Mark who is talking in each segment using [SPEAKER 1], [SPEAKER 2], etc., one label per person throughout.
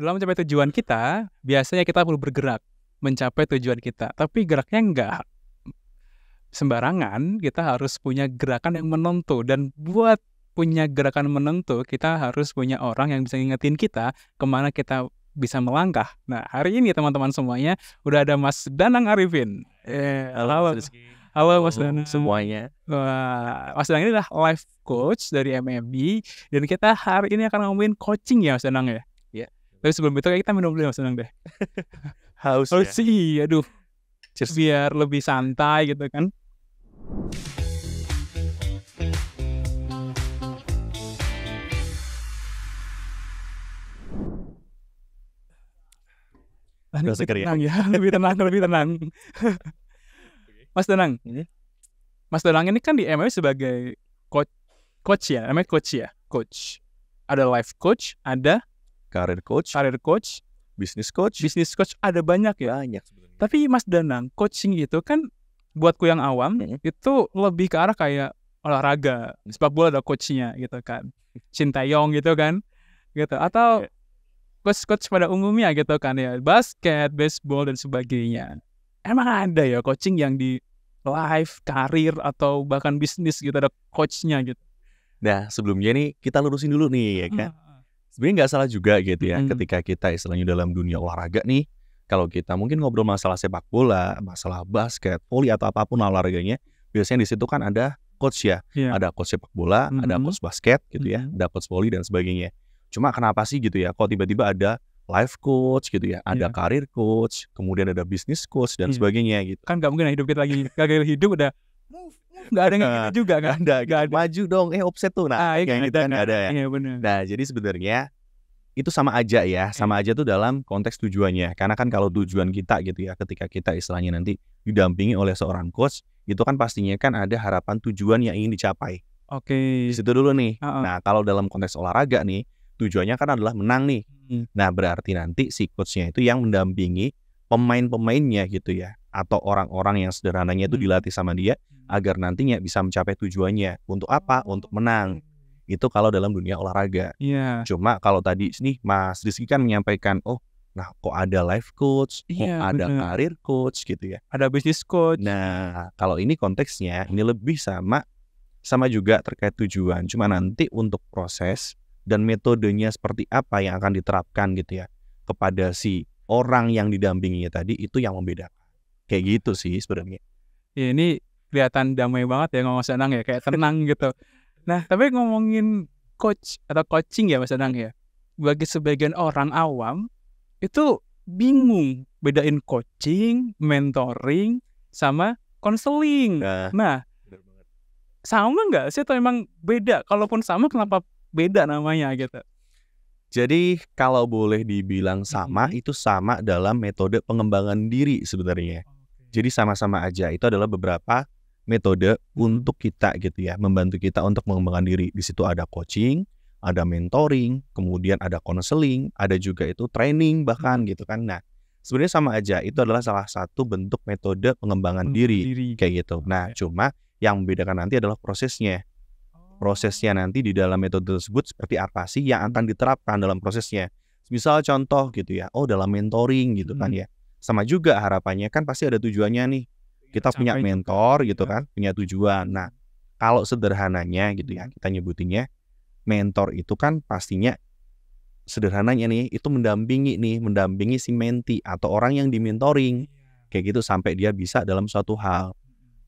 [SPEAKER 1] dalam mencapai tujuan kita, biasanya kita perlu bergerak mencapai tujuan kita. Tapi geraknya enggak sembarangan, kita harus punya gerakan yang menentu. Dan buat punya gerakan menentu, kita harus punya orang yang bisa ngingetin kita kemana kita bisa melangkah. Nah, hari ini teman-teman semuanya udah ada Mas Danang Arifin. Eh, halo. Halo Mas Danang. Semuanya. Wah, Mas Danang ini adalah life coach dari MMB dan kita hari ini akan ngomongin coaching ya Mas Danang ya. Tapi sebelum itu kita minum dulu ya, Mas senang deh. Haus Haus sih, ya? iya, aduh. Cheers. Biar lebih santai gitu kan. Ah, lebih Udah ya. ya. Lebih tenang, lebih tenang. Mas Tenang. Mas Tenang ini kan di MW sebagai coach coach ya, namanya coach ya, coach. Ada life coach, ada Karir coach, karir coach, bisnis coach, bisnis coach ada banyak ya. Banyak sebenarnya. Tapi Mas Danang, coaching itu kan buatku yang awam hmm. itu lebih ke arah kayak olahraga, mm-hmm. sepak bola ada coachnya gitu kan. cinta yong gitu kan. Gitu atau iya. coach-coach pada umumnya gitu kan ya, basket, baseball dan sebagainya. Emang ada ya coaching yang di live karir atau bahkan bisnis gitu ada coachnya gitu.
[SPEAKER 2] Nah sebelumnya nih kita lurusin dulu nih ya kan. Hmm sebenarnya nggak salah juga gitu ya mm. ketika kita istilahnya dalam dunia olahraga nih kalau kita mungkin ngobrol masalah sepak bola, masalah basket, voli atau apapun olahraganya, biasanya di situ kan ada coach ya, yeah. ada coach sepak bola, mm -hmm. ada coach basket gitu ya, mm -hmm. ada coach voli dan sebagainya. Cuma kenapa sih gitu ya? Kok tiba-tiba ada life coach gitu ya, ada yeah. karir coach, kemudian ada business coach dan yeah. sebagainya gitu.
[SPEAKER 1] Kan nggak mungkin hidup kita lagi gagal hidup udah move, move. ada yang gitu juga kan? Ada, gak ada. Maju
[SPEAKER 2] dong, eh offset tuh. Nah, ah, iya, yang kan ada ya. Iya Nah, jadi sebenarnya itu sama aja ya, iya. sama aja tuh dalam konteks tujuannya. Karena kan kalau tujuan kita gitu ya, ketika kita istilahnya nanti didampingi oleh seorang coach, itu kan pastinya kan ada harapan tujuan yang ingin dicapai. Oke. Okay. Situ dulu nih. Uh-uh. Nah, kalau dalam konteks olahraga nih, tujuannya kan adalah menang nih. Hmm. Nah, berarti nanti si coachnya itu yang mendampingi pemain-pemainnya gitu ya, atau orang-orang yang sederhananya itu hmm. dilatih sama dia agar nantinya bisa mencapai tujuannya. Untuk apa? Untuk menang. Itu kalau dalam dunia olahraga. Yeah. Cuma kalau tadi nih Mas Rizky kan menyampaikan, oh Nah, kok ada life coach, kok iya, ada bener. karir coach gitu ya. Ada business coach. Nah, kalau ini konteksnya ini lebih sama sama juga terkait tujuan. Cuma nanti untuk proses dan metodenya seperti apa yang akan diterapkan gitu ya kepada si orang yang didampinginya tadi itu yang membedakan. Kayak gitu sih sebenarnya.
[SPEAKER 1] Ya, ini kelihatan damai banget ya ngomong senang ya kayak tenang gitu nah tapi ngomongin coach atau coaching ya Mas Anang ya bagi sebagian orang awam itu bingung bedain coaching mentoring sama konseling nah, nah sama nggak sih atau emang beda kalaupun sama kenapa beda namanya gitu
[SPEAKER 2] jadi kalau boleh dibilang sama, -hmm. itu sama dalam metode pengembangan diri sebenarnya. Jadi sama-sama aja. Itu adalah beberapa metode untuk kita gitu ya, membantu kita untuk mengembangkan diri. Di situ ada coaching, ada mentoring, kemudian ada counseling, ada juga itu training bahkan gitu kan. Nah, sebenarnya sama aja, itu adalah salah satu bentuk metode pengembangan diri, diri kayak gitu. Nah, cuma yang membedakan nanti adalah prosesnya. Prosesnya nanti di dalam metode tersebut seperti apa sih yang akan diterapkan dalam prosesnya. Misal contoh gitu ya, oh dalam mentoring gitu kan hmm. ya. Sama juga harapannya kan pasti ada tujuannya nih kita punya mentor gitu kan, punya tujuan. Nah, kalau sederhananya gitu ya, kita nyebutinnya mentor itu kan pastinya sederhananya nih itu mendampingi nih, mendampingi si menti atau orang yang dimentoring iya. kayak gitu sampai dia bisa dalam suatu hal.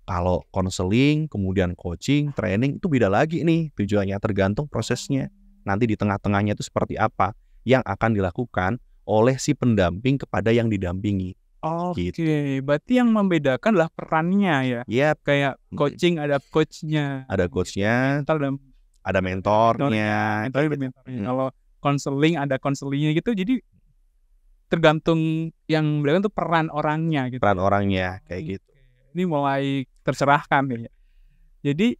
[SPEAKER 2] Kalau konseling, kemudian coaching, training itu beda lagi nih tujuannya tergantung prosesnya. Oh. Nanti di tengah-tengahnya itu seperti apa yang akan dilakukan oleh si pendamping kepada yang didampingi.
[SPEAKER 1] Oke, gitu. berarti yang membedakan lah perannya ya. Iya. Yep. Kayak coaching ada coachnya. Ada coachnya. Mentor ada, ada mentornya. Mentor mentor, gitu. mentor. Hmm. Kalau konseling ada konselingnya gitu. Jadi tergantung yang berarti itu peran orangnya gitu. Peran orangnya kayak gitu. Ini mulai terserahkan ya. Jadi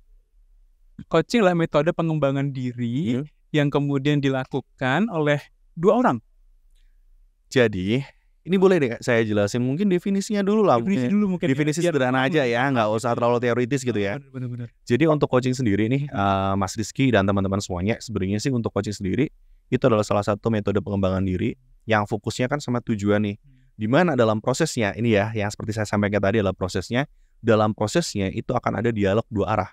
[SPEAKER 1] coaching lah metode pengembangan diri hmm. yang kemudian dilakukan oleh dua orang. Jadi ini boleh deh saya jelasin mungkin definisinya dulu lah. Definisi mungkin, ya. dulu mungkin. Ya,
[SPEAKER 2] Definisi ya. sederhana aja ya, nggak usah terlalu teoritis gitu ya. Benar-benar. Jadi untuk coaching sendiri nih, uh, Mas Rizky dan teman-teman semuanya, sebenarnya sih untuk coaching sendiri itu adalah salah satu metode pengembangan diri yang fokusnya kan sama tujuan nih. Di mana dalam prosesnya ini ya, yang seperti saya sampaikan tadi adalah prosesnya. Dalam prosesnya itu akan ada dialog dua arah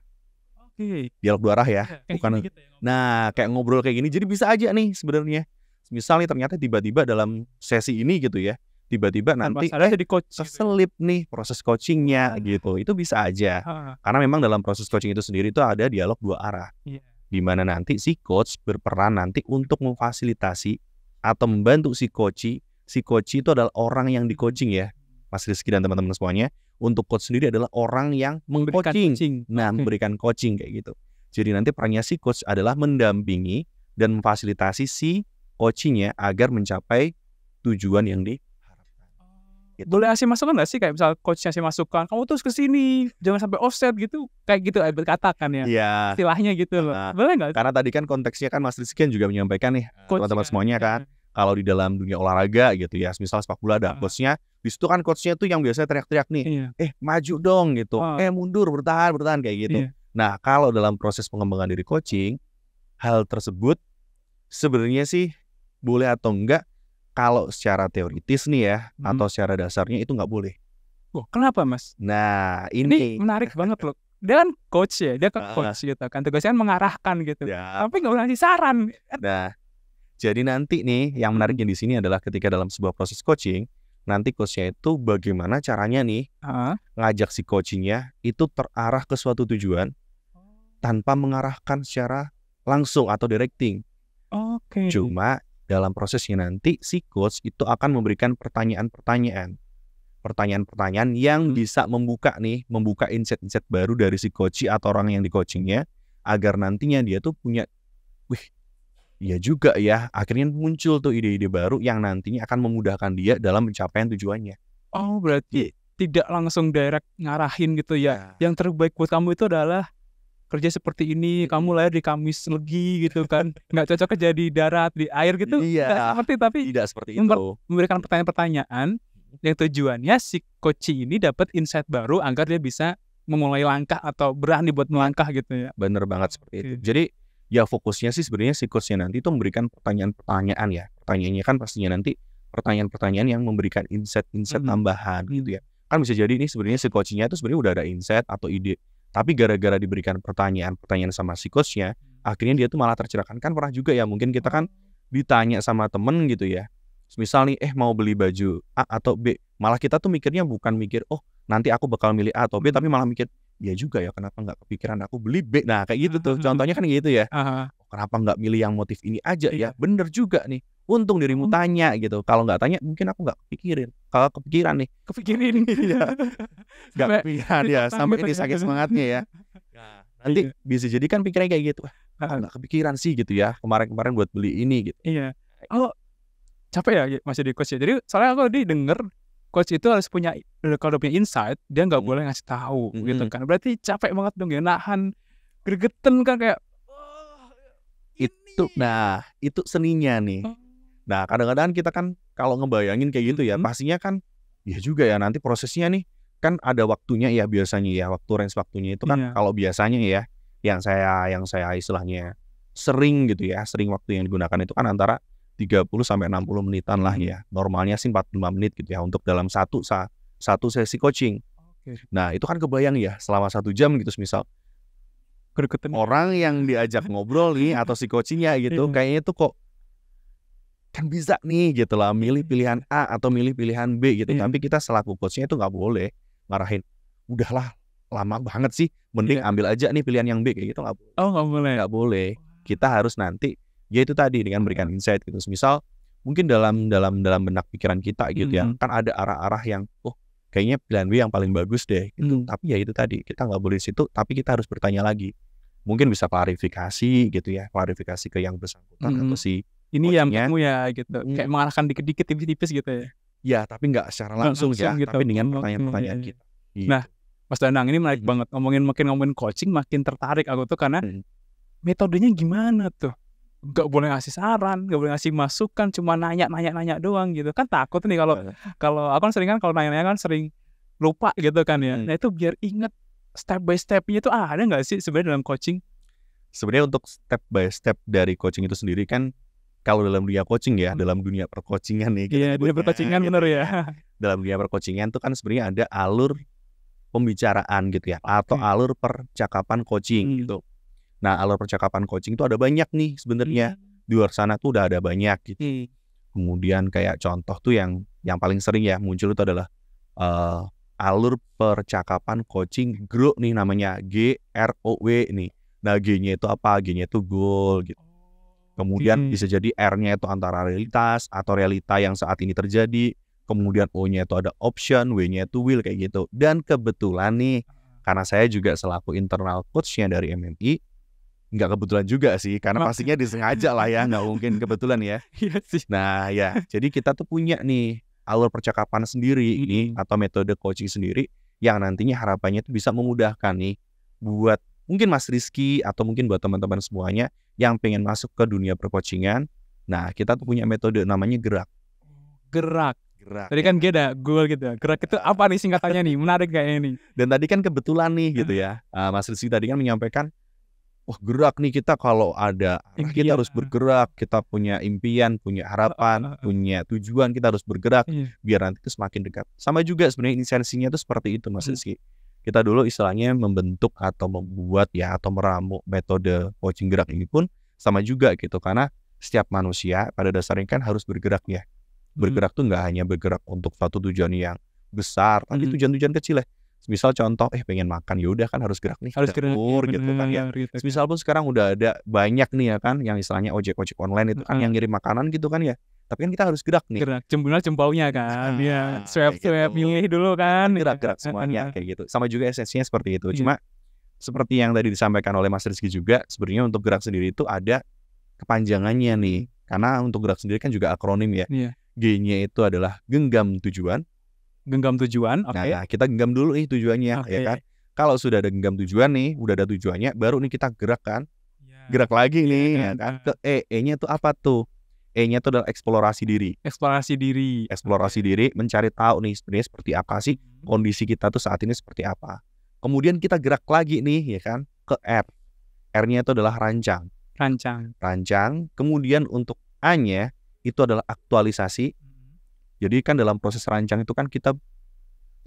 [SPEAKER 2] Oke. dialog dua arah ya, iya, gitu ya bukan. ya, nah, kayak ngobrol kayak gini, jadi bisa aja nih sebenarnya misalnya ternyata tiba-tiba dalam sesi ini gitu ya tiba-tiba kan nanti eh, jadi coach terselip gitu ya. nih proses coachingnya hmm. gitu itu bisa aja ah. karena memang dalam proses coaching itu sendiri itu ada dialog dua arah yeah. di mana nanti si coach berperan nanti untuk memfasilitasi atau membantu si coach si coach itu adalah orang yang di coaching ya Mas Rizky dan teman-teman semuanya untuk coach sendiri adalah orang yang mengcoaching coaching. nah memberikan coaching kayak gitu jadi nanti perannya si coach adalah mendampingi dan memfasilitasi si coaching ya, agar mencapai tujuan yang diharapkan.
[SPEAKER 1] Oh. Gitu. Boleh kasih masukan nggak sih kayak misal coachnya sih masukan, kamu terus ke sini, jangan sampai offset gitu, kayak gitu Abel eh, katakan ya. Iya. Istilahnya gitu
[SPEAKER 2] loh. Nah, Boleh nggak? Karena tadi kan konteksnya kan Mas Rizky kan juga menyampaikan nih teman-teman ya. semuanya kan. Kalau di dalam dunia olahraga gitu ya, misal sepak bola ada uh. coachnya, di situ kan coachnya tuh yang biasanya teriak-teriak nih, yeah. eh maju dong gitu, uh. eh mundur bertahan bertahan kayak gitu. Yeah. Nah kalau dalam proses pengembangan diri coaching, hal tersebut sebenarnya sih boleh atau enggak kalau secara teoritis nih ya hmm. atau secara dasarnya itu nggak boleh.
[SPEAKER 1] Wah, oh, kenapa mas? Nah ini, ini menarik banget loh. Dia kan coach ya, dia kan coach gitu kan tugasnya kan mengarahkan gitu. Ya. Tapi nggak boleh ngasih saran. Nah, jadi nanti nih yang menariknya hmm. di
[SPEAKER 2] sini adalah ketika dalam sebuah proses coaching, nanti coachnya itu bagaimana caranya nih uh. ngajak si coachingnya itu terarah ke suatu tujuan tanpa mengarahkan secara langsung atau directing. Oke. Okay. Cuma dalam prosesnya nanti si coach itu akan memberikan pertanyaan-pertanyaan pertanyaan-pertanyaan yang hmm. bisa membuka nih membuka insight-insight baru dari si coach atau orang yang di coachingnya agar nantinya dia tuh punya wih ya juga ya, akhirnya muncul tuh ide-ide baru yang nantinya akan memudahkan dia dalam mencapai tujuannya.
[SPEAKER 1] Oh, berarti iya. tidak langsung direct ngarahin gitu ya. Iya. Yang terbaik buat kamu itu adalah kerja seperti ini iya. kamu lahir di Kamis Legi gitu kan nggak cocok kerja di darat di air gitu iya, nggak seperti tapi tidak seperti itu memberikan pertanyaan-pertanyaan yang tujuannya si coach ini dapat insight baru agar dia bisa memulai langkah atau berani buat melangkah gitu ya
[SPEAKER 2] bener banget seperti itu jadi ya fokusnya sih sebenarnya si coachnya nanti itu memberikan pertanyaan-pertanyaan ya pertanyaannya kan pastinya nanti pertanyaan-pertanyaan yang memberikan insight-insight mm -hmm. tambahan gitu ya kan bisa jadi ini sebenarnya si coachnya itu sebenarnya udah ada insight atau ide tapi gara-gara diberikan pertanyaan-pertanyaan sama si coachnya, akhirnya dia tuh malah tercerahkan. Kan pernah juga ya mungkin kita kan ditanya sama temen gitu ya. Misal nih, eh mau beli baju A atau B. Malah kita tuh mikirnya bukan mikir, oh nanti aku bakal milih A atau B, tapi malah mikir, ya juga ya kenapa nggak kepikiran aku beli B. Nah kayak gitu tuh, contohnya kan gitu ya. Oh, kenapa nggak milih yang motif ini aja iya. ya, bener juga nih untung dirimu hmm. tanya gitu kalau nggak tanya mungkin aku nggak kepikirin kalau kepikiran nih kepikirin iya. iya. gitu ya
[SPEAKER 1] nggak kepikiran ya sampai ini sakit semangatnya
[SPEAKER 2] ya nah, nanti iya. bisa jadi kan pikirannya kayak gitu
[SPEAKER 1] nah. nggak kepikiran sih gitu ya kemarin-kemarin buat beli ini gitu iya oh capek ya gitu, masih di coach ya jadi soalnya aku tadi denger coach itu harus punya eh, kalau punya insight dia nggak hmm. boleh ngasih tahu gitu hmm gitu kan berarti capek banget dong ya nahan gergeten kan kayak oh, itu nah itu seninya nih hmm. Nah, kadang-kadang
[SPEAKER 2] kita kan kalau ngebayangin kayak gitu ya, hmm. pastinya kan ya juga ya nanti prosesnya nih kan ada waktunya ya biasanya ya waktu range waktunya itu kan yeah. kalau biasanya ya yang saya yang saya istilahnya sering gitu ya, sering waktu yang digunakan itu kan antara 30 sampai 60 menitan lah ya. Normalnya sih 45 menit gitu ya untuk dalam satu satu sesi coaching. Okay. Nah, itu kan kebayang ya selama satu jam gitu misal Kedeketan. orang yang diajak ngobrol nih atau si coachingnya gitu yeah. kayaknya itu kok kan bisa nih gitu lah milih hmm. pilihan A atau milih pilihan B gitu. Yeah. Tapi kita selaku coachnya itu nggak boleh marahin. Udahlah lama banget sih, mending yeah. ambil aja nih pilihan yang B kayak gitu nggak boleh. Oh nggak boleh. Nggak boleh. Kita harus nanti ya itu tadi dengan berikan iya. insight gitu. Misal mungkin dalam dalam dalam benak pikiran kita gitu mm -hmm. ya kan ada arah-arah yang oh kayaknya pilihan B yang paling bagus deh gitu. Mm. Tapi ya itu tadi kita nggak boleh situ, tapi kita harus bertanya lagi. Mungkin bisa klarifikasi gitu ya, klarifikasi ke yang bersangkutan mm -hmm. atau si
[SPEAKER 1] ini yang kamu ya gitu hmm. kayak mengarahkan dikit-dikit tipis-tipis gitu ya ya tapi nggak secara langsung, langsung ya gitu. tapi dengan pertanyaan-pertanyaan kita gitu. nah Mas Danang ini menarik hmm. banget ngomongin makin ngomongin coaching makin tertarik aku tuh karena hmm. metodenya gimana tuh Gak boleh ngasih saran, nggak boleh ngasih masukan, cuma nanya, nanya, nanya doang gitu kan takut nih kalau iya. kalau aku kan sering kan kalau nanya-nanya kan sering lupa gitu kan ya. Hmm. Nah itu biar inget step by stepnya itu ah, ada nggak sih sebenarnya dalam coaching? Sebenarnya
[SPEAKER 2] untuk step by step dari coaching itu sendiri kan kalau dalam dunia coaching ya, dalam dunia percoachingan nih.
[SPEAKER 1] Iya, gitu dunia perkocingan benar ya.
[SPEAKER 2] Dalam dunia percoachingan itu kan sebenarnya ada alur pembicaraan gitu ya, atau alur percakapan coaching hmm. gitu. Nah, alur percakapan coaching itu ada banyak nih sebenarnya. Hmm. Di luar sana tuh udah ada banyak gitu. Hmm. Kemudian kayak contoh tuh yang yang paling sering ya muncul itu adalah uh, alur percakapan coaching group nih namanya G R nih. Nah, G-nya itu apa? G-nya itu goal gitu. Kemudian hmm. bisa jadi R-nya itu antara realitas atau realita yang saat ini terjadi. Kemudian O-nya itu ada option, W-nya itu will kayak gitu. Dan kebetulan nih, karena saya juga selaku internal coachnya dari MMI, nggak kebetulan juga sih, karena oh. pastinya disengaja lah ya, nggak mungkin kebetulan ya. Iya sih. Nah ya, jadi kita tuh punya nih alur percakapan sendiri ini atau metode coaching sendiri yang nantinya harapannya itu bisa memudahkan nih buat mungkin Mas Rizky atau mungkin buat teman-teman semuanya yang pengen masuk ke dunia perkocingan, nah kita tuh punya metode namanya gerak.
[SPEAKER 1] Gerak. Gerak. Tadi kan ya. geda Google gitu. Ya. Gerak itu apa nih singkatannya nih? Menarik kayaknya
[SPEAKER 2] ini. Dan tadi kan kebetulan nih gitu hmm. ya. Uh, Mas Rizky tadi kan menyampaikan wah oh, gerak nih kita kalau ada impian. kita harus bergerak kita punya impian punya harapan punya tujuan kita harus bergerak iya. biar nanti itu semakin dekat sama juga sebenarnya insensinya itu seperti itu mas hmm. Rizky kita dulu istilahnya membentuk atau membuat ya atau meramu metode coaching gerak ini pun sama juga gitu karena setiap manusia pada dasarnya kan harus bergerak ya hmm. bergerak hmm. tuh nggak hanya bergerak untuk satu tujuan yang besar tapi hmm. tujuan-tujuan kecil ya misal contoh eh pengen makan yaudah kan harus gerak nih harus gerak iya, gitu kan ya gitu kan. misal pun sekarang udah ada banyak nih ya kan yang istilahnya ojek ojek online itu kan hmm. yang ngirim makanan gitu kan ya tapi kan kita harus gerak nih gerak jempolnya jempolnya kan ah, ya swab gitu. swab milih dulu kan gerak gerak semuanya kayak gitu sama juga esensinya seperti itu iya. cuma seperti yang tadi disampaikan oleh Mas Rizky juga sebenarnya untuk gerak sendiri itu ada kepanjangannya nih karena untuk gerak sendiri kan juga akronim ya iya. G-nya itu adalah genggam tujuan genggam tujuan oke okay. nah kita genggam dulu nih tujuannya okay. ya kan kalau sudah ada genggam tujuan nih udah ada tujuannya baru nih kita gerak kan iya. gerak lagi nih ya kan? ke E E-nya itu apa tuh E-nya itu adalah eksplorasi diri. Eksplorasi diri. Eksplorasi diri, mencari tahu nih sebenarnya seperti apa sih hmm. kondisi kita tuh saat ini seperti apa. Kemudian kita gerak lagi nih ya kan ke R. R-nya itu adalah rancang. Rancang. Rancang. Kemudian untuk A-nya itu adalah aktualisasi. Hmm. Jadi kan dalam proses rancang itu kan kita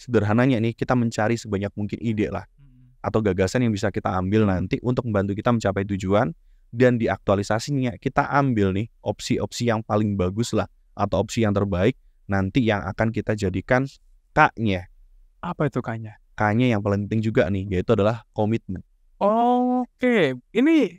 [SPEAKER 2] sederhananya nih kita mencari sebanyak mungkin ide lah hmm. atau gagasan yang bisa kita ambil nanti untuk membantu kita mencapai tujuan dan di aktualisasinya kita ambil nih opsi-opsi yang paling bagus lah atau opsi yang terbaik nanti yang akan kita jadikan K-nya.
[SPEAKER 1] Apa itu K-nya?
[SPEAKER 2] K-nya yang paling penting juga nih yaitu adalah komitmen.
[SPEAKER 1] Oke, okay. ini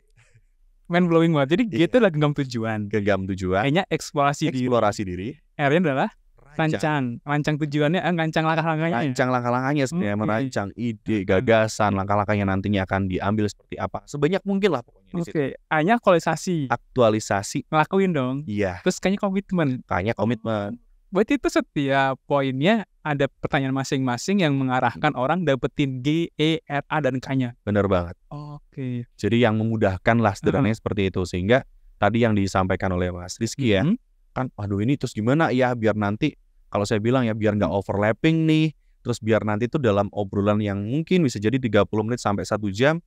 [SPEAKER 1] main blowing banget. Jadi yeah. gitu lah genggam tujuan. Genggam tujuan. Kayaknya eksplorasi, eksplorasi diri. diri. R-nya adalah rancang rancang tujuannya eh, rancang langkah-langkahnya ya? rancang langkah-langkahnya sebenarnya hmm, okay. Iya, iya.
[SPEAKER 2] merancang ide hmm. gagasan langkah-langkahnya nantinya akan diambil seperti apa sebanyak mungkin lah pokoknya
[SPEAKER 1] oke okay. hanya aktualisasi aktualisasi ngelakuin dong iya terus kayaknya komitmen kayaknya komitmen berarti itu setiap poinnya ada pertanyaan masing-masing yang mengarahkan orang dapetin G, E, R, A dan K-nya. Bener banget. Oke. Okay.
[SPEAKER 2] Jadi yang memudahkan lah sederhananya uh seperti itu sehingga tadi yang disampaikan oleh Mas Rizky -hmm. ya kan waduh ini terus gimana ya biar nanti kalau saya bilang ya biar nggak overlapping nih, terus biar nanti tuh dalam obrolan yang mungkin bisa jadi 30 menit sampai satu jam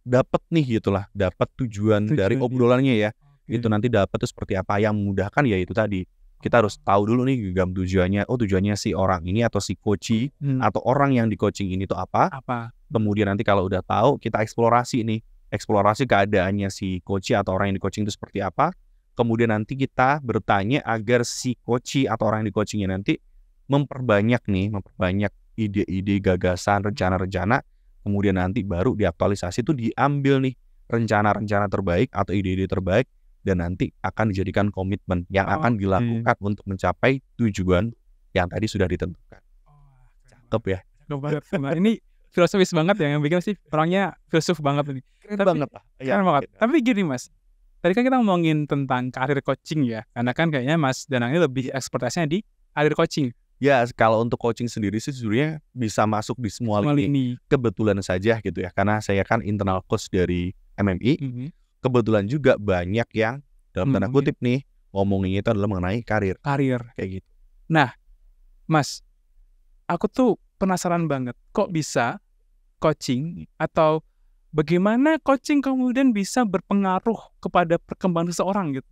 [SPEAKER 2] dapat nih gitulah, dapat tujuan, tujuan dari obrolannya ya. Okay. Itu nanti dapat tuh seperti apa yang memudahkan ya itu tadi. Kita harus tahu dulu nih gam tujuannya. Oh, tujuannya si orang ini atau si coachi hmm. atau orang yang di coaching ini tuh apa? Apa? Kemudian nanti kalau udah tahu kita eksplorasi nih eksplorasi keadaannya si coach atau orang yang di coaching itu seperti apa kemudian nanti kita bertanya agar si coach atau orang yang di coachingnya nanti memperbanyak nih, memperbanyak ide-ide, gagasan, rencana-rencana, kemudian nanti baru diaktualisasi itu diambil nih rencana-rencana terbaik atau ide-ide terbaik dan nanti akan dijadikan komitmen yang oh, akan dilakukan okay. untuk mencapai tujuan yang tadi sudah ditentukan. Cakep ya.
[SPEAKER 1] Cakep ini filosofis banget ya yang bikin sih orangnya filosof banget ini. Keren Tapi, banget Ya, keren banget. ya. Tapi gini mas, Tadi kan kita ngomongin tentang karir coaching ya, karena kan kayaknya Mas Danang ini lebih ekspertasnya di karir coaching.
[SPEAKER 2] Ya, kalau untuk coaching sendiri sih sebenarnya bisa masuk di semua lini. lini. Kebetulan saja gitu ya, karena saya kan internal coach dari MMI. Mm -hmm. Kebetulan juga banyak yang dalam tanda mhm. kutip nih ngomongin itu adalah mengenai karir. Karir
[SPEAKER 1] kayak gitu. Nah, Mas, aku tuh penasaran banget kok bisa coaching atau bagaimana coaching kemudian bisa berpengaruh kepada perkembangan seseorang gitu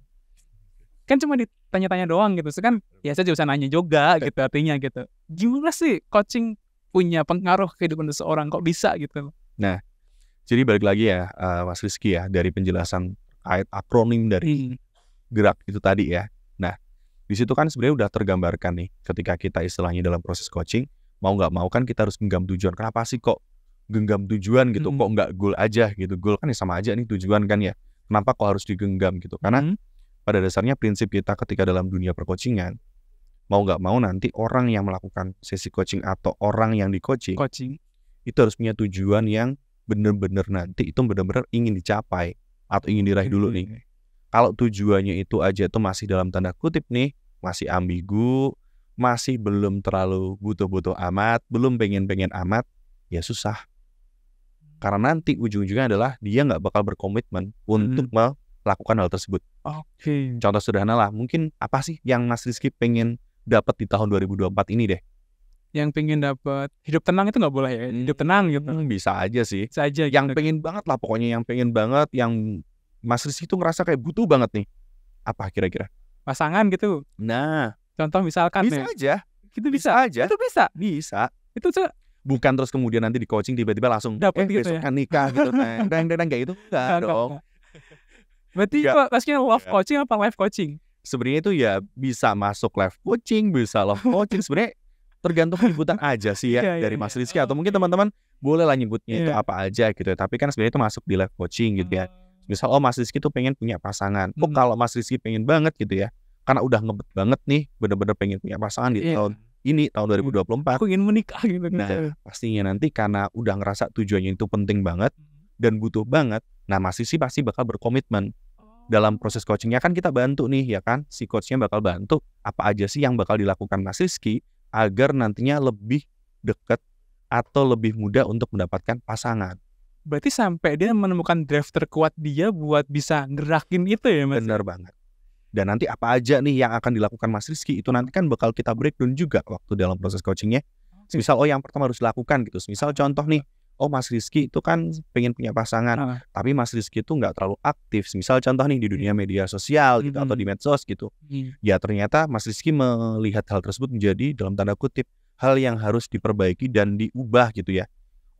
[SPEAKER 1] kan cuma ditanya-tanya doang gitu sekarang kan ya saya juga nanya juga gitu artinya gitu gimana sih coaching punya pengaruh kehidupan seseorang kok bisa gitu
[SPEAKER 2] nah jadi balik lagi ya uh, Mas Rizky ya dari penjelasan ayat akronim dari hmm. gerak itu tadi ya nah di situ kan sebenarnya udah tergambarkan nih ketika kita istilahnya dalam proses coaching mau nggak mau kan kita harus genggam tujuan kenapa sih kok genggam tujuan gitu. Mm. Kok nggak goal aja gitu. Goal kan ya sama aja nih tujuan kan ya. Kenapa kok harus digenggam gitu? Karena mm. pada dasarnya prinsip kita ketika dalam dunia perkocingan mau nggak mau nanti orang yang melakukan sesi coaching atau orang yang di coaching, coaching. itu harus punya tujuan yang benar-benar nanti itu benar-benar ingin dicapai atau ingin diraih dulu nih. Kalau tujuannya itu aja itu masih dalam tanda kutip nih, masih ambigu, masih belum terlalu butuh-butuh amat, belum pengen-pengen amat, ya susah karena nanti ujung-ujungnya adalah dia nggak bakal berkomitmen untuk hmm. melakukan hal tersebut. Oke. Okay. Contoh sederhana lah, mungkin apa sih yang Mas Rizky pengen dapat di tahun 2024 ini deh?
[SPEAKER 1] Yang pengen dapat hidup tenang itu nggak boleh ya, hmm, hidup tenang gitu. Hmm, bisa aja sih. Bisa aja. Gitu. Yang pengen banget lah, pokoknya yang pengen banget, yang
[SPEAKER 2] Mas Rizky tuh ngerasa kayak butuh banget nih. Apa kira-kira?
[SPEAKER 1] Pasangan gitu. Nah. Contoh misalkan bisa nih. Ya. aja. Itu bisa. bisa aja. Itu bisa. Bisa. Itu tuh bukan terus
[SPEAKER 2] kemudian nanti di coaching tiba-tiba langsung dapat eh, gitu besok ya? kan nikah gitu kan? dan dan kayak itu enggak dong enggak. berarti enggak. maksudnya love coaching apa life coaching sebenarnya itu ya bisa masuk life coaching bisa love coaching sebenarnya tergantung penyebutan aja sih ya yeah, iya, dari yeah, Mas Rizky yeah. atau mungkin teman-teman boleh lah nyebutnya yeah. itu iya. apa aja gitu ya tapi kan sebenarnya itu masuk di life coaching gitu ya ah. misal oh Mas Rizky tuh pengen punya pasangan oh, hmm. kalau Mas Rizky pengen banget gitu ya karena udah ngebet banget nih bener-bener pengen punya pasangan di yeah. tahun ini tahun 2024 hmm. aku ingin
[SPEAKER 1] menikah gitu kan, nah
[SPEAKER 2] pastinya nanti karena udah ngerasa tujuannya itu penting banget hmm. dan butuh banget nah masih sih pasti bakal berkomitmen oh. dalam proses coachingnya kan kita bantu nih ya kan si coachnya bakal bantu apa aja sih yang bakal dilakukan Mas Rizky agar nantinya lebih dekat atau lebih mudah untuk mendapatkan pasangan
[SPEAKER 1] berarti sampai dia menemukan drive terkuat dia buat
[SPEAKER 2] bisa gerakin itu ya mas? Benar banget dan nanti apa aja nih yang akan dilakukan Mas Rizky itu nanti kan bakal kita breakdown juga waktu dalam proses coachingnya misal oh yang pertama harus dilakukan gitu misal contoh nih oh Mas Rizky itu kan pengen punya pasangan uh. tapi Mas Rizky itu nggak terlalu aktif misal contoh nih di dunia iya. media sosial gitu -hmm. atau di hmm. medsos gitu Hmm. ya ternyata Mas Rizky melihat hal tersebut menjadi dalam tanda kutip hal yang harus diperbaiki dan diubah gitu ya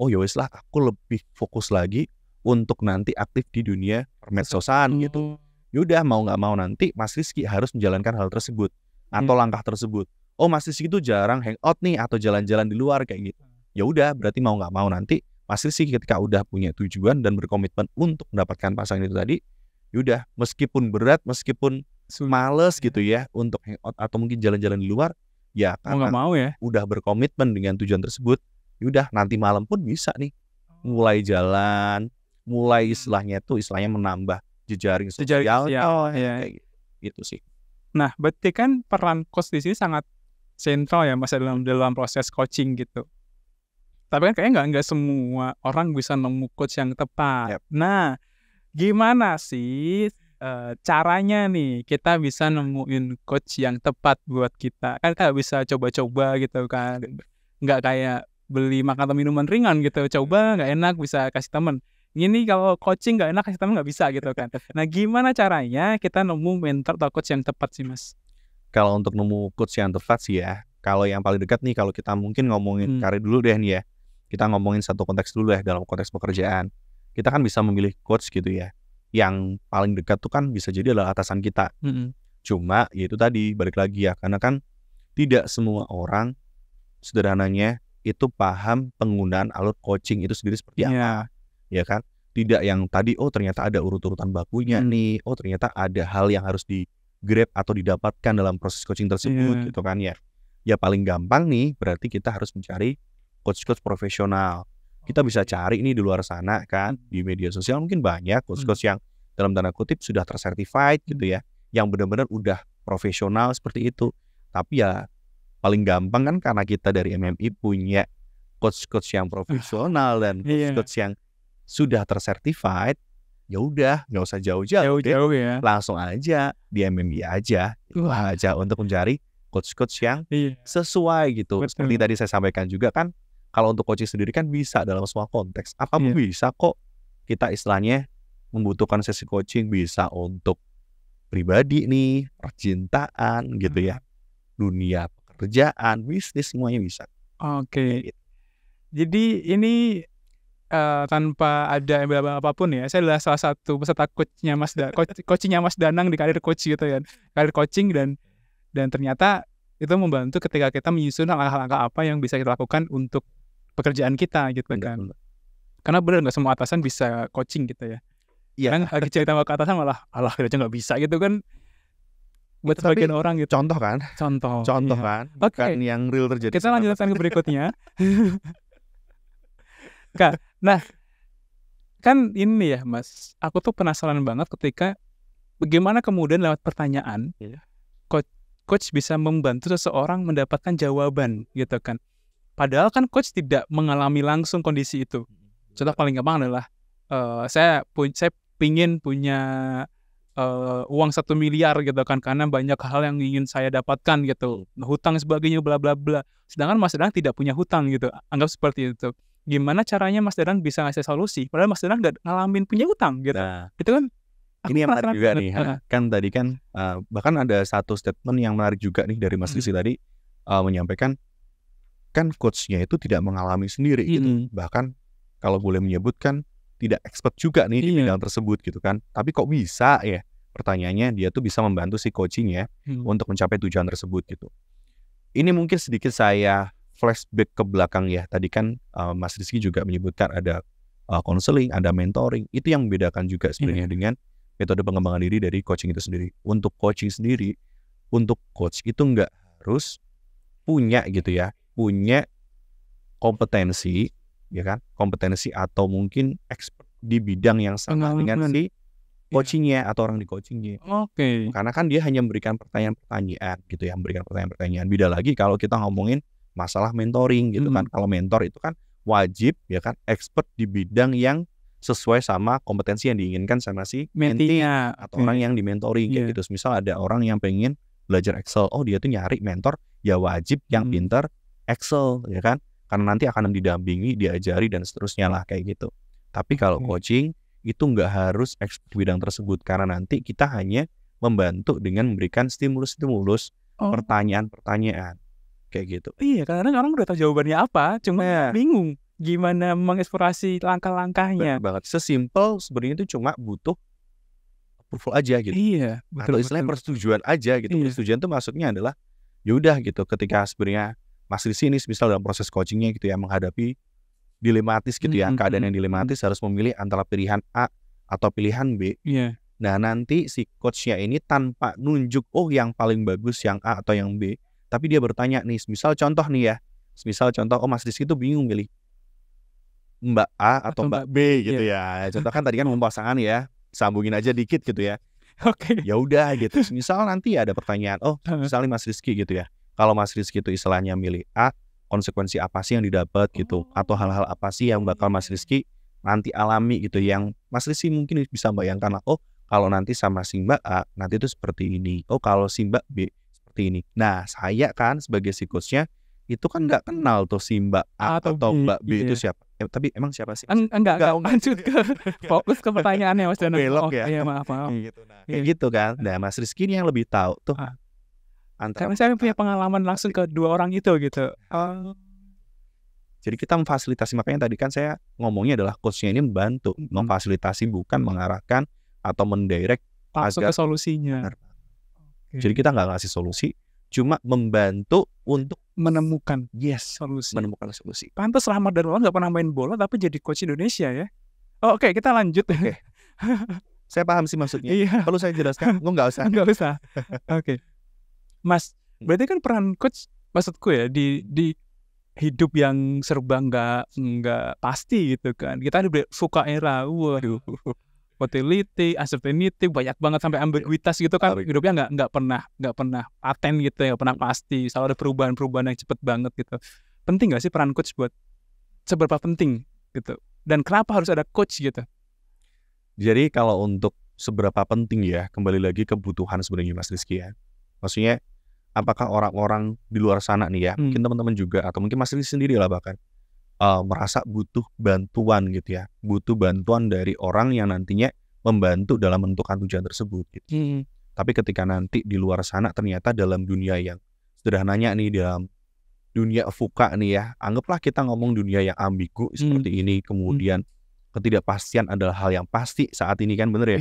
[SPEAKER 2] oh ya lah aku lebih fokus lagi untuk nanti aktif di dunia medsosan gitu Yaudah mau nggak mau nanti Mas Rizky harus menjalankan hal tersebut atau hmm. langkah tersebut. Oh Mas Rizky itu jarang hangout nih atau jalan-jalan di luar kayak gitu. Ya udah berarti mau nggak mau nanti Mas Rizky ketika udah punya tujuan dan berkomitmen untuk mendapatkan pasangan itu tadi, yaudah meskipun berat, meskipun males iya. gitu ya untuk hangout atau mungkin jalan-jalan di luar, ya karena mau mau ya. udah berkomitmen dengan tujuan tersebut, yaudah nanti malam pun bisa nih mulai jalan, mulai hmm. istilahnya tuh istilahnya menambah
[SPEAKER 1] jejaring sosial jejaring, ya. oh, ya, kayak gitu sih. Nah, berarti kan peran coach di sini sangat sentral ya masa dalam dalam proses coaching gitu. Tapi kan kayaknya nggak nggak semua orang bisa nemu coach yang tepat. Yep. Nah, gimana sih uh, caranya nih kita bisa nemuin coach yang tepat buat kita? Kan kita bisa coba-coba gitu kan. Nggak kayak beli makan minuman ringan gitu. Coba nggak enak bisa kasih temen ini kalau coaching nggak enak sistem nggak bisa gitu kan nah gimana caranya kita nemu mentor atau coach yang tepat sih mas
[SPEAKER 2] kalau untuk nemu coach yang tepat sih ya kalau yang paling dekat nih kalau kita mungkin ngomongin hmm. karir dulu deh nih ya kita ngomongin satu konteks dulu ya dalam konteks pekerjaan kita kan bisa memilih coach gitu ya yang paling dekat tuh kan bisa jadi adalah atasan kita hmm. cuma ya itu tadi balik lagi ya karena kan tidak semua orang sederhananya itu paham penggunaan alur coaching itu sendiri seperti yeah. apa ya kan? Tidak yang tadi oh ternyata ada urut-urutan bakunya hmm. nih, oh ternyata ada hal yang harus di grab atau didapatkan dalam proses coaching tersebut yeah. gitu kan ya. Ya paling gampang nih berarti kita harus mencari coach-coach profesional. Kita bisa cari ini di luar sana kan di hmm. media sosial mungkin banyak hmm. coach-coach hmm. yang dalam tanda kutip sudah tersertified hmm. gitu ya, yang benar-benar udah profesional seperti itu. Tapi ya paling gampang kan karena kita dari MMI punya coach-coach yang ah. profesional dan iya. coach-coach yang sudah tersertified, ya udah nggak usah jauh-jauh, jauh-jauh ya. langsung aja di MMI aja, Wah. aja untuk mencari coach-coach yang iya. sesuai gitu. Betul. Seperti tadi saya sampaikan juga kan, kalau untuk coaching sendiri kan bisa dalam semua konteks, apa iya. bisa kok kita istilahnya membutuhkan sesi coaching bisa untuk pribadi nih, percintaan gitu ya, hmm. dunia pekerjaan, bisnis semuanya bisa.
[SPEAKER 1] Oke. Okay. Gitu. Jadi ini uh, tanpa ada embel apapun ya saya adalah salah satu peserta coachnya Mas da coach, coachingnya Mas Danang di karir coach gitu kan karir coaching dan dan ternyata itu membantu ketika kita menyusun langkah-langkah apa yang bisa kita lakukan untuk pekerjaan kita gitu kan benar. karena benar nggak semua atasan bisa coaching gitu ya Iya. Kan cerita ke atasan malah alah kita nggak bisa gitu kan buat Tapi, sebagian orang gitu. Contoh kan? Contoh. Contoh iya. kan? Bukan okay. yang real terjadi. Kita lanjutkan ke berikutnya. Kak, Nah, kan ini ya Mas, aku tuh penasaran banget ketika bagaimana kemudian lewat pertanyaan iya. coach, coach bisa membantu seseorang mendapatkan jawaban gitu kan. Padahal kan coach tidak mengalami langsung kondisi itu. Hmm, Contoh paling gampang adalah uh, saya pu saya pingin punya uh, uang satu miliar gitu kan karena banyak hal yang ingin saya dapatkan gitu hmm. hutang sebagainya bla bla bla sedangkan mas sedang tidak punya hutang gitu anggap seperti itu gimana caranya Mas Dadan bisa ngasih solusi padahal Mas Dadan nggak ngalamin punya utang gitu nah, itu kan
[SPEAKER 2] ini yang menarik juga nih kan tadi kan uh, bahkan ada satu statement yang menarik juga nih dari Mas Rizky hmm. tadi uh, menyampaikan kan coachnya itu tidak mengalami sendiri hmm. gitu bahkan kalau boleh menyebutkan tidak expert juga nih hmm. di iya. bidang tersebut gitu kan tapi kok bisa ya pertanyaannya dia tuh bisa membantu si coaching ya hmm. untuk mencapai tujuan tersebut gitu ini mungkin sedikit saya flashback ke belakang ya. Tadi kan uh, Mas Rizky juga menyebutkan ada konseling, eh, uh, ada mentoring. Itu yang membedakan juga iya. sebenarnya hmm. dengan metode pengembangan diri dari coaching itu sendiri. Untuk coaching sendiri, untuk coach itu nggak harus punya gitu ya, punya kompetensi, ya kan, kompetensi atau mungkin expert di bidang yang sama dengan si iya. coachingnya atau orang di coachingnya. Oke. Okay. Karena kan dia hanya memberikan pertanyaan-pertanyaan gitu ya, memberikan pertanyaan-pertanyaan. Beda lagi kalau kita ngomongin masalah mentoring gitu kan. Hmm. Kalau mentor itu kan wajib ya kan expert di bidang yang sesuai sama kompetensi yang diinginkan sama si mentinya atau orang iya. yang dimentori kayak yeah. gitu. Misal ada orang yang pengen belajar Excel, oh dia tuh nyari mentor ya wajib yang hmm. pinter Excel ya kan. Karena nanti akan didampingi, diajari dan seterusnya lah kayak gitu. Tapi kalau hmm. coaching itu nggak harus expert di bidang tersebut karena nanti kita hanya membantu dengan memberikan stimulus-stimulus, oh.
[SPEAKER 1] pertanyaan-pertanyaan kayak gitu iya karena kan orang udah tahu jawabannya apa cuma yeah. bingung gimana mengeksplorasi langkah-langkahnya banget sesimpel sebenarnya itu cuma butuh
[SPEAKER 2] approval aja gitu iya betul, atau istilahnya persetujuan aja gitu iya. persetujuan itu maksudnya adalah yaudah gitu ketika sebenarnya masih di sini, misal dalam proses coachingnya gitu ya menghadapi dilematis gitu ya mm -hmm. keadaan yang dilematis harus memilih antara pilihan A atau pilihan B. Yeah. Nah nanti si coachnya ini tanpa nunjuk oh yang paling bagus yang A atau yang B, tapi dia bertanya nih, misal contoh nih ya, misal contoh, oh Mas Rizky itu bingung milih Mbak A atau, atau Mbak, B gitu iya. ya. Contoh kan tadi kan pasangan ya, sambungin aja dikit gitu ya. Oke. Okay. Ya udah gitu. Misal nanti ada pertanyaan, oh misalnya Mas Rizky gitu ya. Kalau Mas Rizky itu istilahnya milih A, konsekuensi apa sih yang didapat gitu? Oh. Atau hal-hal apa sih yang bakal Mas Rizky nanti alami gitu? Yang Mas Rizky mungkin bisa bayangkan lah, oh kalau nanti sama si Mbak A, nanti itu seperti ini. Oh kalau si Mbak B, seperti ini. Nah, saya kan sebagai coachnya itu kan nggak kenal tuh si Mbak A, A ah, atau, atau B, Mbak B iya. itu siapa. Eh, tapi emang siapa sih? Kan, enggak, eh, enggak, enggak, enggak. lanjut ke fokus ke pertanyaannya Mas Dono. Belok oh, ya. Iya, maaf, maaf. gitu, nah, kayak iya. gitu kan. Nah, Mas Rizky ini yang lebih tahu tuh. Ah. Antara Karena saya punya pengalaman langsung ke dua orang itu
[SPEAKER 1] gitu. Uh,
[SPEAKER 2] jadi kita memfasilitasi makanya tadi kan saya ngomongnya adalah coachnya ini membantu memfasilitasi bukan mengarahkan atau mendirect langsung agar, ke solusinya. Benar jadi kita nggak ngasih solusi, cuma
[SPEAKER 1] membantu untuk menemukan yes solusi. Menemukan solusi. Pantas Rahmat Darmawan nggak pernah main bola tapi jadi coach Indonesia ya. Oh, Oke, okay, kita lanjut. Okay. saya paham sih maksudnya. Iya. Perlu saya jelaskan? Enggak nggak usah. Nggak usah. Oke, okay. Mas. Hmm. Berarti kan peran coach, maksudku ya di di hidup yang serba nggak nggak pasti gitu kan. Kita ada suka era, waduh, volatility, uncertainty, banyak banget sampai iya. ambiguitas gitu kan hidupnya nggak nggak pernah nggak pernah paten gitu ya, pernah hmm. pasti. Selalu ada perubahan-perubahan yang cepet banget gitu. Penting nggak sih peran coach buat seberapa penting gitu? Dan kenapa harus ada coach gitu?
[SPEAKER 2] Jadi kalau untuk seberapa penting ya kembali lagi kebutuhan sebenarnya Mas Rizky ya. Maksudnya apakah orang-orang di luar sana nih ya, hmm. mungkin teman-teman juga atau mungkin Mas Rizky sendiri lah bahkan uh, merasa butuh bantuan gitu ya, butuh bantuan dari orang yang nantinya membantu dalam menentukan tujuan tersebut. Gitu. Hmm. Tapi ketika nanti di luar sana ternyata dalam dunia yang sederhananya nih dalam dunia fuka nih ya, anggaplah kita ngomong dunia yang ambigu hmm. seperti ini, kemudian hmm. ketidakpastian adalah hal yang pasti saat ini kan bener ya.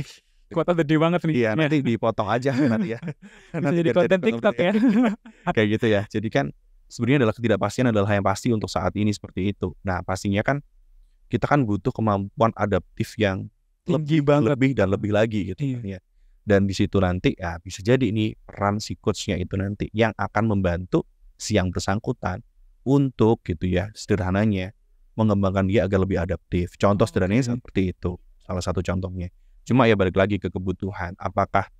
[SPEAKER 1] Kuota gede banget nih. Iya, nah. nanti dipotong aja nanti ya. nanti jadi konten TikTok ya. ya.
[SPEAKER 2] Kayak gitu ya. Jadi kan sebenarnya adalah ketidakpastian adalah yang pasti untuk saat ini seperti itu. Nah, pastinya kan kita kan butuh kemampuan adaptif yang lebih, banget lebih dan lebih lagi gitu iya. Kan ya. Dan di situ nanti ya bisa jadi ini peran si coachnya itu nanti yang akan membantu si yang bersangkutan untuk gitu ya sederhananya mengembangkan dia agar lebih adaptif. Contoh sederhananya okay. seperti itu. Salah satu contohnya. Cuma ya balik lagi ke kebutuhan. Apakah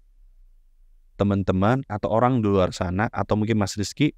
[SPEAKER 2] teman-teman atau orang di luar sana atau mungkin Mas Rizky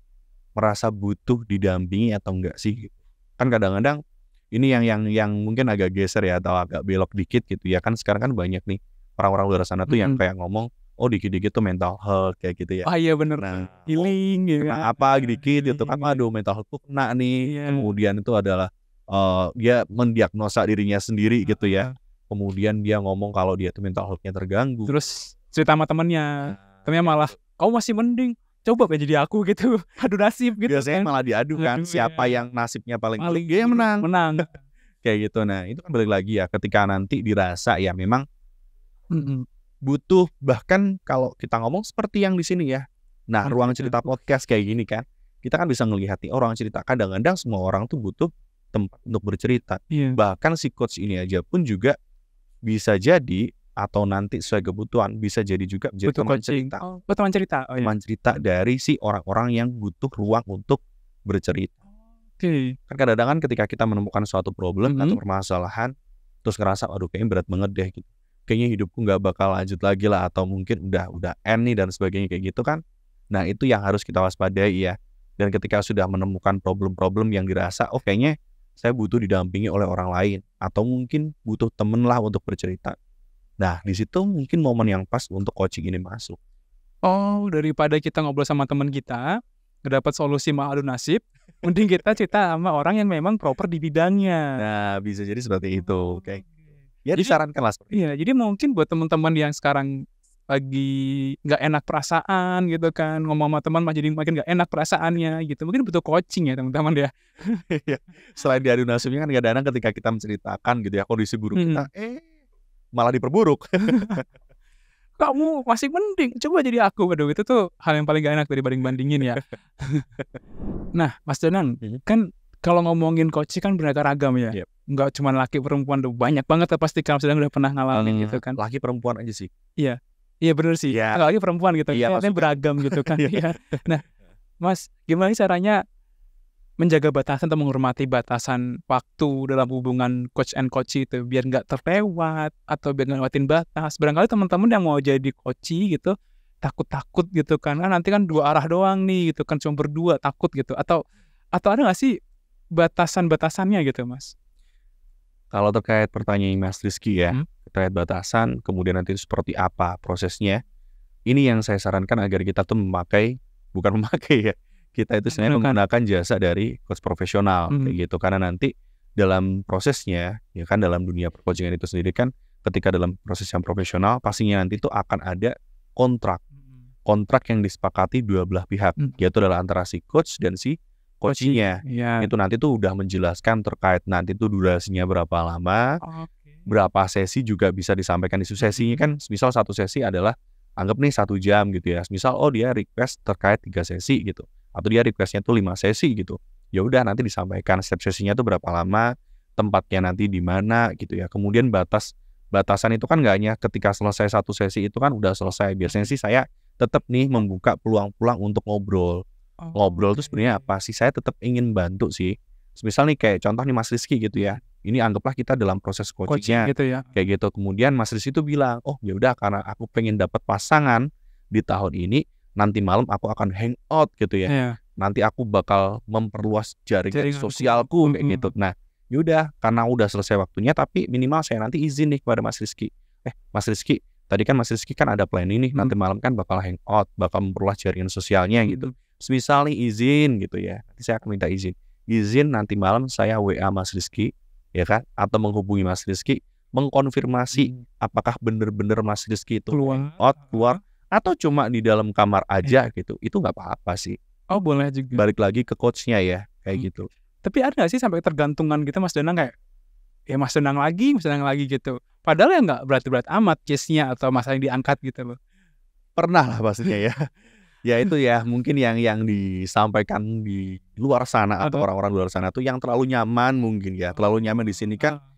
[SPEAKER 2] merasa butuh didampingi atau enggak sih kan kadang-kadang ini yang yang yang mungkin agak geser ya atau agak belok dikit gitu ya kan sekarang kan banyak nih orang-orang luar sana tuh -hmm. yang kayak ngomong oh dikit-dikit tuh mental health kayak gitu ya. oh, iya bener. Nah, healing gitu. Kena kan? apa dikit gitu kan iya. aduh mental health tuh kena nih. Yeah. Kemudian itu adalah uh, dia mendiagnosa dirinya sendiri uh. gitu ya. Kemudian dia ngomong kalau dia tuh mental healthnya
[SPEAKER 1] terganggu. Terus cerita sama temennya. Nah, temennya malah gitu. kau masih mending coba ya jadi aku gitu adu nasib gitu biasanya kan. malah diadu kan Aduh, siapa ya. yang nasibnya paling paling dia yang menang menang
[SPEAKER 2] kayak gitu nah itu kan balik lagi ya ketika nanti dirasa ya memang butuh bahkan kalau kita ngomong seperti yang di sini ya nah ruang cerita podcast kayak gini kan kita kan bisa ngelihat nih oh, orang cerita kadang-kadang semua orang tuh butuh tempat untuk bercerita yeah. bahkan si coach ini aja pun juga bisa jadi atau nanti sesuai kebutuhan bisa jadi juga menjadi teman coaching. cerita. Oh, teman cerita. Oh, iya. Teman cerita dari si orang-orang yang butuh ruang untuk bercerita. Oke. Okay. Kan kadang-kadang kan ketika kita menemukan suatu problem mm -hmm. atau permasalahan terus ngerasa aduh kayaknya berat banget deh gitu. Kayaknya hidupku nggak bakal lanjut lagi lah atau mungkin udah udah end nih dan sebagainya kayak gitu kan. Nah, itu yang harus kita waspadai ya. Dan ketika sudah menemukan problem-problem yang dirasa oh kayaknya saya butuh didampingi oleh orang lain atau mungkin butuh temen lah untuk bercerita Nah, di situ mungkin momen yang pas untuk coaching ini masuk.
[SPEAKER 1] Oh, daripada kita ngobrol sama teman kita, dapat solusi mahal nasib, mending kita cerita sama orang yang memang proper di bidangnya. Nah, bisa jadi seperti itu. Oh, oke. Okay. Ya jadi, disarankanlah seperti Iya, jadi mungkin buat teman-teman yang sekarang lagi nggak enak perasaan gitu kan ngomong sama teman jadi makin nggak enak perasaannya gitu mungkin butuh coaching ya teman-teman ya iya.
[SPEAKER 2] selain diadu nasibnya kan ada kadang
[SPEAKER 1] ketika kita menceritakan gitu ya kondisi buruk hmm. kita eh malah diperburuk. kamu masih mending coba jadi aku aduh itu tuh hal yang paling gak enak dari banding bandingin ya nah Mas Danang hmm. kan kalau ngomongin coaching kan beragam ragam ya yep. nggak cuma laki perempuan tuh banyak banget ya pasti kamu sedang udah pernah ngalamin hmm, gitu kan laki perempuan aja sih iya iya bener sih yeah. laki perempuan gitu iya, yeah, beragam gitu kan iya. iya. nah Mas gimana caranya menjaga batasan atau menghormati batasan waktu dalam hubungan coach and coach itu biar nggak terlewat atau biar nggak lewatin batas barangkali teman-teman yang mau jadi coach gitu takut-takut gitu kan kan nanti kan dua arah doang nih gitu kan cuma berdua takut gitu atau atau ada nggak sih batasan-batasannya gitu mas
[SPEAKER 2] kalau terkait pertanyaan mas Rizky ya hmm? terkait batasan kemudian nanti seperti apa prosesnya ini yang saya sarankan agar kita tuh memakai bukan memakai ya kita itu sebenarnya menggunakan jasa dari coach profesional hmm. gitu karena nanti dalam prosesnya ya kan dalam dunia percoachingan itu sendiri kan ketika dalam proses yang profesional pastinya nanti itu akan ada kontrak hmm. kontrak yang disepakati dua belah pihak hmm. yaitu adalah antara si coach dan si coachingnya yeah. Iya. itu nanti itu udah menjelaskan terkait nanti itu durasinya berapa lama okay. berapa sesi juga bisa disampaikan di sesinya kan misal satu sesi adalah anggap nih satu jam gitu ya misal oh dia request terkait tiga sesi gitu atau dia requestnya tuh lima sesi gitu ya udah nanti disampaikan setiap sesinya tuh berapa lama tempatnya nanti di mana gitu ya kemudian batas batasan itu kan nggak hanya ketika selesai satu sesi itu kan udah selesai biasanya sih saya tetap nih membuka peluang-peluang untuk ngobrol oh, ngobrol itu iya, sebenarnya iya, iya. apa sih saya tetap ingin bantu sih misal nih kayak contoh nih Mas Rizky gitu ya ini anggaplah kita dalam proses coachingnya Coaching gitu ya. kayak gitu kemudian Mas Rizky itu bilang oh ya udah karena aku pengen dapat pasangan di tahun ini nanti malam aku akan hang out gitu ya. Yeah. Nanti aku bakal memperluas jaring, jaring sosialku kayak gitu. Nah, yaudah karena udah selesai waktunya tapi minimal saya nanti izin nih kepada Mas Rizky. Eh, Mas Rizky, tadi kan Mas Rizky kan ada plan ini, hmm. nanti mm. malam kan bakal hang out, bakal memperluas jaringan sosialnya gitu. Misalnya izin gitu ya. Nanti saya akan minta izin. Izin nanti malam saya WA Mas Rizky ya kan atau menghubungi Mas Rizky mengkonfirmasi mm. apakah benar-benar Mas Rizky itu keluar out, keluar atau cuma di dalam kamar aja iya. gitu itu nggak apa-apa sih oh boleh juga balik lagi ke coachnya ya kayak hmm. gitu
[SPEAKER 1] tapi ada nggak sih sampai tergantungan gitu mas Danang kayak ya mas Danang lagi mas Danang lagi gitu padahal ya nggak berat-berat amat case-nya atau masalah yang diangkat gitu loh
[SPEAKER 2] pernah lah pastinya ya ya itu ya mungkin yang yang disampaikan di luar sana atau orang-orang luar sana tuh yang terlalu nyaman mungkin ya terlalu nyaman di sini kan ah.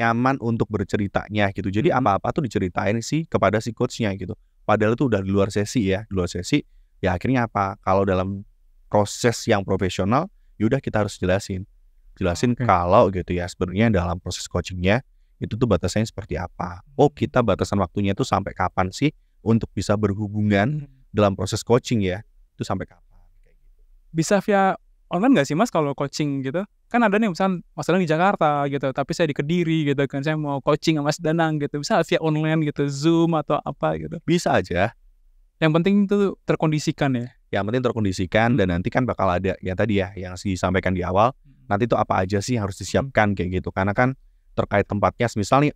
[SPEAKER 2] nyaman untuk berceritanya gitu jadi hmm. apa-apa tuh diceritain sih kepada si coachnya gitu padahal itu udah di luar sesi ya di luar sesi ya akhirnya apa kalau dalam proses yang profesional yaudah kita harus jelasin jelasin okay. kalau gitu ya sebenarnya dalam proses coachingnya itu tuh batasannya seperti apa oh kita batasan waktunya itu sampai kapan sih untuk bisa berhubungan hmm. dalam proses coaching ya itu sampai kapan
[SPEAKER 1] bisa via online nggak sih mas kalau coaching gitu kan ada nih misal Mas Danang di Jakarta gitu tapi saya di Kediri gitu kan saya mau coaching sama Mas Danang gitu bisa via online gitu Zoom atau apa gitu bisa aja yang penting itu terkondisikan ya yang penting terkondisikan dan
[SPEAKER 2] hmm. nanti kan bakal ada ya tadi ya yang disampaikan di awal hmm. nanti itu apa aja sih harus hmm. disiapkan kayak gitu karena kan terkait tempatnya misalnya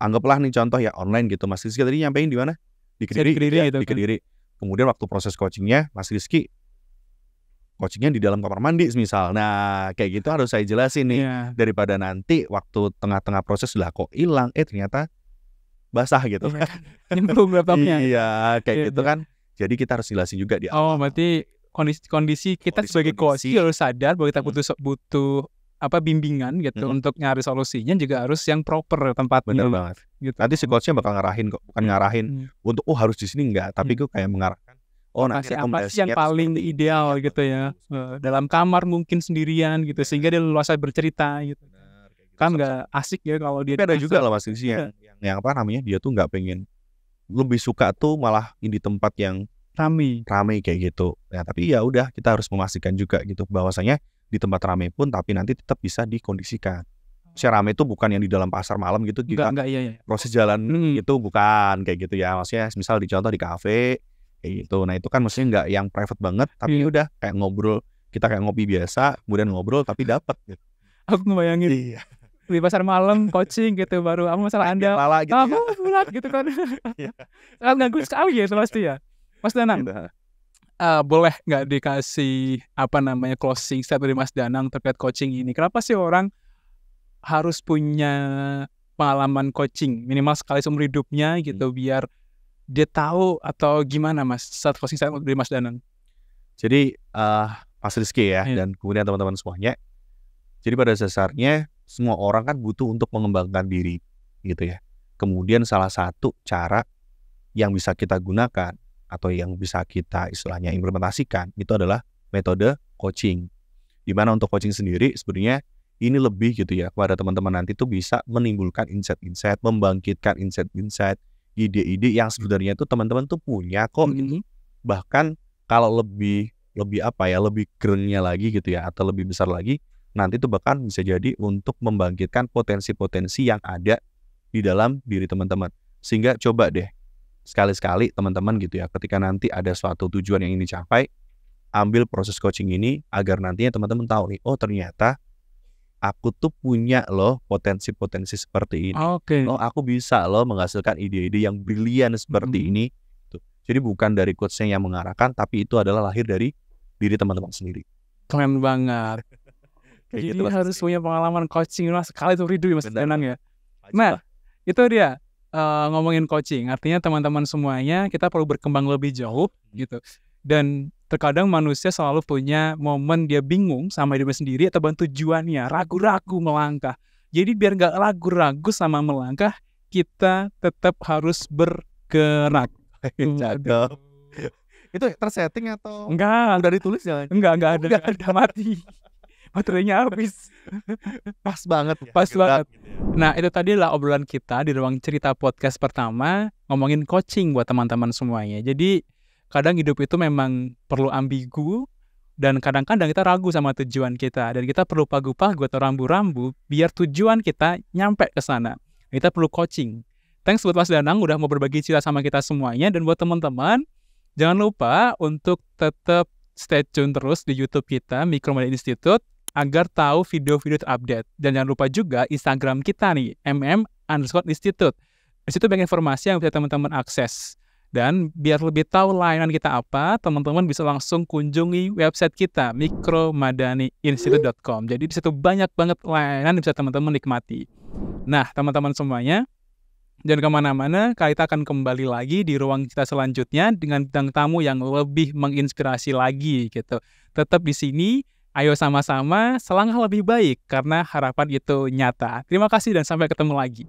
[SPEAKER 2] anggaplah nih contoh ya online gitu Mas Rizky tadi nyampein di mana di Kediri, di Kediri, ya, gitu, di kan. Kediri. Kan? kemudian waktu proses coachingnya Mas Rizky coachingnya di dalam kamar mandi misal. Nah kayak gitu harus saya jelasin nih yeah. daripada nanti waktu tengah-tengah proses lah kok hilang, eh ternyata basah gitu. Yeah. Kan. Nyemplung laptopnya. iya kayak yeah, gitu yeah. kan. Jadi kita harus jelasin juga di
[SPEAKER 1] Oh berarti kondisi kondisi kita kondisi, sebagai coach harus sadar bahwa kita butuh hmm. butuh apa bimbingan gitu hmm. untuk nyari solusinya juga harus yang proper tempat. Benar banget.
[SPEAKER 2] Gitu. Nanti si coachnya bakal ngarahin kok, bukan mm. ngarahin hmm. untuk oh harus di sini enggak, tapi hmm. gue kayak mengarah
[SPEAKER 1] Oh, ngasih apa sih yang paling seperti. ideal gitu ya eh, dalam kamar mungkin sendirian gitu iya. sehingga dia leluasa bercerita gitu, gitu. kan nggak asik ya kalau dia Tapi ada juga lah mas Insi iya.
[SPEAKER 2] yang, yang, apa namanya dia tuh nggak pengen lebih suka tuh malah di tempat yang ramai ramai kayak gitu ya tapi ya udah kita harus memastikan juga gitu bahwasanya di tempat ramai pun tapi nanti tetap bisa dikondisikan si ramai itu bukan yang di dalam pasar malam gitu juga iya, iya. proses jalan hmm. itu bukan kayak gitu ya maksudnya misal di contoh di kafe kayak gitu nah itu kan maksudnya nggak yang private banget tapi iya. udah kayak ngobrol kita kayak ngopi biasa kemudian ngobrol tapi dapat gitu
[SPEAKER 1] aku ngebayangin iya. di pasar malam coaching gitu baru apa masalah anda lala gitu ah, ya. gitu kan sangat iya. ganggu sekali ya pasti ya Mas Danang gitu. uh, boleh nggak dikasih apa namanya closing statement dari Mas Danang terkait coaching ini kenapa sih orang harus punya pengalaman coaching minimal sekali seumur hidupnya gitu hmm. biar dia tahu atau gimana Mas saat closing statement dari Mas Danang. Jadi uh,
[SPEAKER 2] Mas Rizky ya yeah. dan kemudian teman-teman semuanya. Jadi pada dasarnya semua orang kan butuh untuk mengembangkan diri gitu ya. Kemudian salah satu cara yang bisa kita gunakan atau yang bisa kita istilahnya implementasikan itu adalah metode coaching. Dimana untuk coaching sendiri sebenarnya ini lebih gitu ya kepada teman-teman nanti tuh bisa menimbulkan insight-insight, membangkitkan insight-insight ide-ide yang hmm. sebenarnya itu teman-teman tuh punya kok mm -hmm. bahkan kalau lebih lebih apa ya lebih kerennya lagi gitu ya atau lebih besar lagi nanti itu bahkan bisa jadi untuk membangkitkan potensi-potensi yang ada di dalam diri teman-teman sehingga coba deh sekali-sekali teman-teman gitu ya ketika nanti ada suatu tujuan yang ingin dicapai ambil proses coaching ini agar nantinya teman-teman tahu nih oh ternyata aku tuh punya loh potensi-potensi seperti ini. Oke. Okay. Oh, aku bisa loh menghasilkan ide-ide yang brilian seperti mm -hmm. ini. Tuh. Gitu. Jadi bukan dari coachnya yang mengarahkan, tapi itu adalah lahir dari diri teman-teman
[SPEAKER 1] sendiri. Keren banget. Jadi gitu, harus punya pengalaman coaching lah sekali tuh ridu ya mas tenang ya. Nah itu dia uh, ngomongin coaching. Artinya teman-teman semuanya kita perlu berkembang lebih jauh hmm. gitu. Dan Terkadang manusia selalu punya momen dia bingung sama hidupnya sendiri atau tujuannya, ragu-ragu melangkah. Jadi biar nggak ragu-ragu sama melangkah, kita tetap harus bergerak. Cakep. Itu tersetting atau? Enggak. Udah ditulis jalan Enggak, enggak ada. Enggak ada. Mati. Baterainya habis. Pas banget. Ya, Pas banget. Gitu ya. Nah itu tadi lah obrolan kita di ruang cerita podcast pertama ngomongin coaching buat teman-teman semuanya. Jadi kadang hidup itu memang perlu ambigu dan kadang-kadang kita ragu sama tujuan kita dan kita perlu pagu-pagu atau rambu-rambu biar tujuan kita nyampe ke sana. Kita perlu coaching. Thanks buat Mas Danang udah mau berbagi cerita sama kita semuanya dan buat teman-teman jangan lupa untuk tetap stay tune terus di YouTube kita Mikromedia Institute agar tahu video-video terupdate dan jangan lupa juga Instagram kita nih mm underscore institute. Di situ banyak informasi yang bisa teman-teman akses. Dan biar lebih tahu layanan kita apa, teman-teman bisa langsung kunjungi website kita mikromadaniinstitute.com. Jadi di situ banyak banget layanan yang bisa teman-teman nikmati. Nah, teman-teman semuanya, jangan kemana-mana, kita akan kembali lagi di ruang kita selanjutnya dengan bintang tamu yang lebih menginspirasi lagi gitu. Tetap di sini, ayo sama-sama selangkah lebih baik karena harapan itu nyata. Terima kasih dan sampai ketemu lagi.